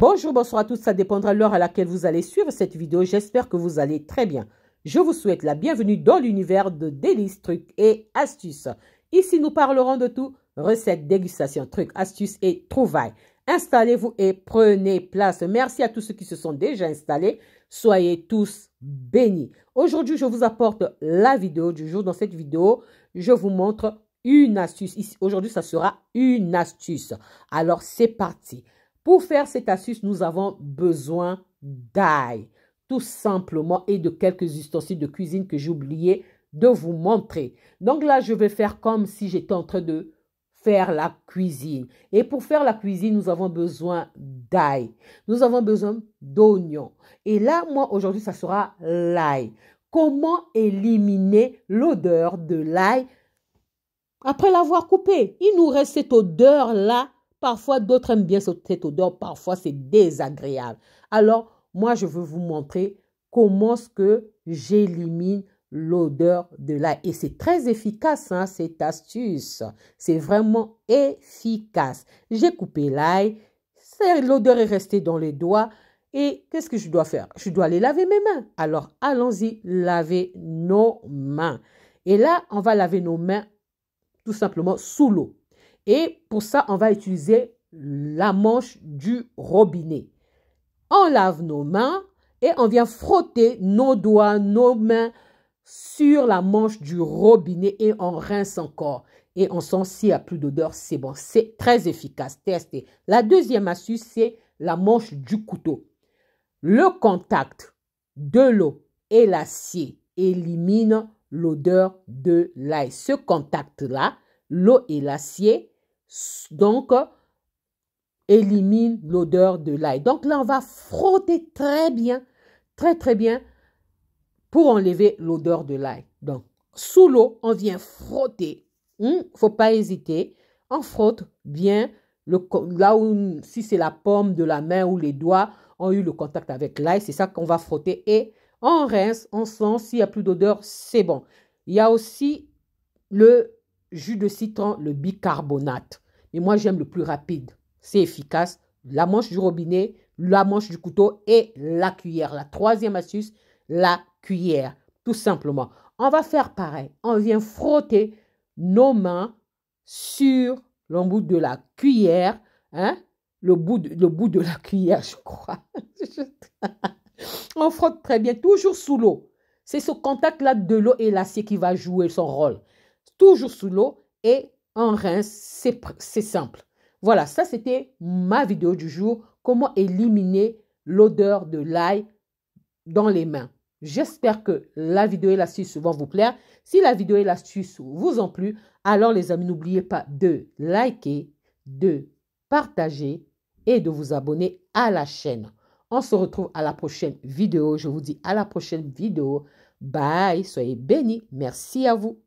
Bonjour, bonsoir à tous, ça dépendra l'heure à laquelle vous allez suivre cette vidéo. J'espère que vous allez très bien. Je vous souhaite la bienvenue dans l'univers de délices, trucs et astuces. Ici, nous parlerons de tout, recettes, dégustations, trucs, astuces et trouvailles. Installez-vous et prenez place. Merci à tous ceux qui se sont déjà installés. Soyez tous bénis. Aujourd'hui, je vous apporte la vidéo du jour. Dans cette vidéo, je vous montre une astuce. Aujourd'hui, ça sera une astuce. Alors, c'est parti. Pour faire cette astuce, nous avons besoin d'ail, tout simplement, et de quelques ustensiles de cuisine que j'ai oublié de vous montrer. Donc là, je vais faire comme si j'étais en train de faire la cuisine. Et pour faire la cuisine, nous avons besoin d'ail. Nous avons besoin d'oignons. Et là, moi, aujourd'hui, ça sera l'ail. Comment éliminer l'odeur de l'ail après l'avoir coupé Il nous reste cette odeur-là Parfois, d'autres aiment bien cette odeur, parfois c'est désagréable. Alors, moi, je veux vous montrer comment ce que j'élimine l'odeur de l'ail. Et c'est très efficace, hein, cette astuce. C'est vraiment efficace. J'ai coupé l'ail, l'odeur est restée dans les doigts. Et qu'est-ce que je dois faire Je dois aller laver mes mains. Alors, allons-y, laver nos mains. Et là, on va laver nos mains tout simplement sous l'eau. Et pour ça, on va utiliser la manche du robinet. On lave nos mains et on vient frotter nos doigts, nos mains sur la manche du robinet et on rince encore. Et on sent s'il n'y a plus d'odeur, c'est bon, c'est très efficace, testez. La deuxième astuce, c'est la manche du couteau. Le contact de l'eau et l'acier élimine l'odeur de l'ail. Ce contact-là, l'eau et l'acier, donc élimine l'odeur de l'ail. Donc là, on va frotter très bien, très très bien pour enlever l'odeur de l'ail. Donc, sous l'eau, on vient frotter. Il hmm? ne faut pas hésiter. On frotte bien le, là où, si c'est la pomme de la main ou les doigts ont eu le contact avec l'ail, c'est ça qu'on va frotter et on rince, on sent s'il n'y a plus d'odeur, c'est bon. Il y a aussi le jus de citron, le bicarbonate. Mais moi, j'aime le plus rapide. C'est efficace. La manche du robinet, la manche du couteau et la cuillère. La troisième astuce, la cuillère. Tout simplement. On va faire pareil. On vient frotter nos mains sur l'embout de la cuillère. Hein? Le, bout le bout de la cuillère, je crois. On frotte très bien, toujours sous l'eau. C'est ce contact-là de l'eau et l'acier qui va jouer son rôle toujours sous l'eau et en rince, c'est simple. Voilà, ça c'était ma vidéo du jour, comment éliminer l'odeur de l'ail dans les mains. J'espère que la vidéo et l'astuce vont vous plaire. Si la vidéo et l'astuce vous ont plu, alors les amis, n'oubliez pas de liker, de partager et de vous abonner à la chaîne. On se retrouve à la prochaine vidéo. Je vous dis à la prochaine vidéo. Bye, soyez bénis. Merci à vous.